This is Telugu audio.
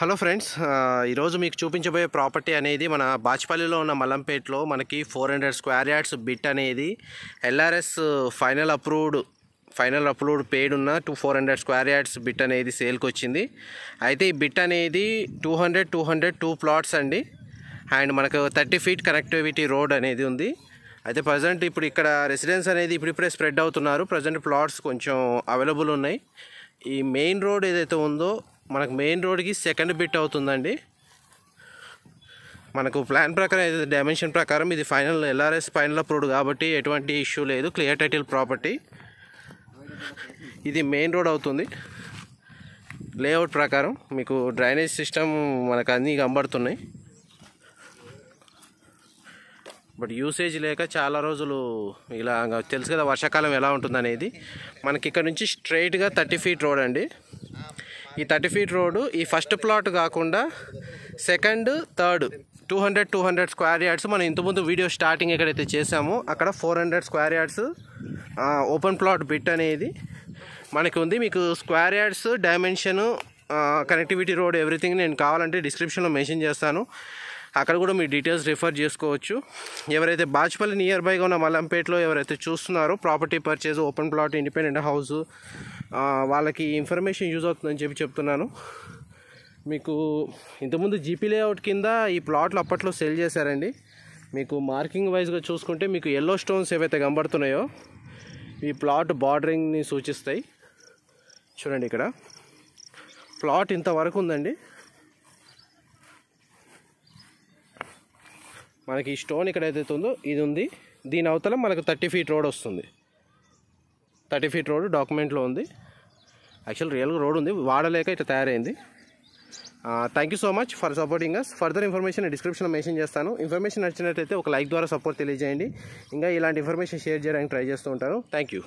హలో ఫ్రెండ్స్ ఈరోజు మీకు చూపించబోయే ప్రాపర్టీ అనేది మన బాచ్పల్లిలో ఉన్న మలంపేటలో మనకి four hundred square yards bit అనేది LRS final approved final approved paid ఉన్న two four hundred square yards bit అనేది సేల్కి వచ్చింది అయితే ఈ బిట్ అనేది two hundred two hundred two plots అండి అండ్ మనకు థర్టీ ఫీట్ కనెక్టివిటీ రోడ్ అనేది ఉంది అయితే ప్రజెంట్ ఇప్పుడు ఇక్కడ రెసిడెన్స్ అనేది ఇప్పుడిప్పుడే స్ప్రెడ్ అవుతున్నారు ప్రజెంట్ ప్లాట్స్ కొంచెం అవైలబుల్ ఉన్నాయి ఈ మెయిన్ రోడ్ ఏదైతే ఉందో మనకు మెయిన్ రోడ్కి సెకండ్ బిట్ అవుతుందండి మనకు ప్లాన్ ప్రకారం డైమెన్షన్ ప్రకారం ఇది ఫైనల్ ఎల్ఆర్ఎస్ ఫైనల్ అప్రూవ్డ్ కాబట్టి ఎటువంటి ఇష్యూ లేదు క్లియర్ టైటిల్ ప్రాపర్టీ ఇది మెయిన్ రోడ్ అవుతుంది లేఅవుట్ ప్రకారం మీకు డ్రైనేజ్ సిస్టమ్ మనకు అన్నీ కనబడుతున్నాయి బట్ యూసేజ్ లేక చాలా రోజులు ఇలా తెలుసు కదా వర్షాకాలం ఎలా ఉంటుంది అనేది మనకి ఇక్కడ నుంచి స్ట్రైట్గా థర్టీ ఫీట్ రోడ్ అండి ఈ థర్టీ ఫీట్ రోడ్డు ఈ ఫస్ట్ ప్లాట్ కాకుండా second third two hundred two hundred square yards మనం ఇంతకుముందు వీడియో స్టార్టింగ్ ఎక్కడైతే చేసామో అక్కడ four hundred square yards open plot bit అనేది మనకి ఉంది మీకు square yards dimension connectivity road everything నేను కావాలంటే డిస్క్రిప్షన్లో మెన్షన్ చేస్తాను అక్కడ కూడా మీ డీటెయిల్స్ రిఫర్ చేసుకోవచ్చు ఎవరైతే బాచ్పల్లి నియర్ బైగా ఉన్న మలంపేటలో ఎవరైతే చూస్తున్నారో property purchase open plot independent house వాళ్ళకి ఇన్ఫర్మేషన్ యూజ్ అవుతుందని చెప్పి చెప్తున్నాను మీకు ఇంతకుముందు జీపీ లేఅవుట్ కింద ఈ ప్లాట్లు అప్పట్లో సెల్ చేశారండి మీకు మార్కింగ్ వైజ్గా చూసుకుంటే మీకు ఎల్లో స్టోన్స్ ఏవైతే కనబడుతున్నాయో ఈ ప్లాట్ బార్డరింగ్ని సూచిస్తాయి చూడండి ఇక్కడ ప్లాట్ ఇంతవరకు ఉందండి మనకి ఈ స్టోన్ ఎక్కడైతే ఉందో ఇది ఉంది దీని అవతల మనకు థర్టీ ఫీట్ రోడ్ వస్తుంది థర్టీ ఫీట్ రోడ్ డాక్యుమెంట్లో ఉంది యాక్చువల్ రియల్గా రోడ్ ఉంది వాడలేక ఇట్లా తయారైంది thank you so much for supporting us further information డిస్క్రిప్షన్లో మెన్షన్ చేస్తాను ఇన్ఫర్మేషన్ నచ్చినట్టయితే ఒక లైక్ ద్వారా సపోర్ట్ తెలియజేయండి ఇంకా ఇలాంటి ఇన్ఫర్మేషన్ షేర్ చేయడానికి ట్రై చేస్తూ ఉంటాను థ్యాంక్ యూ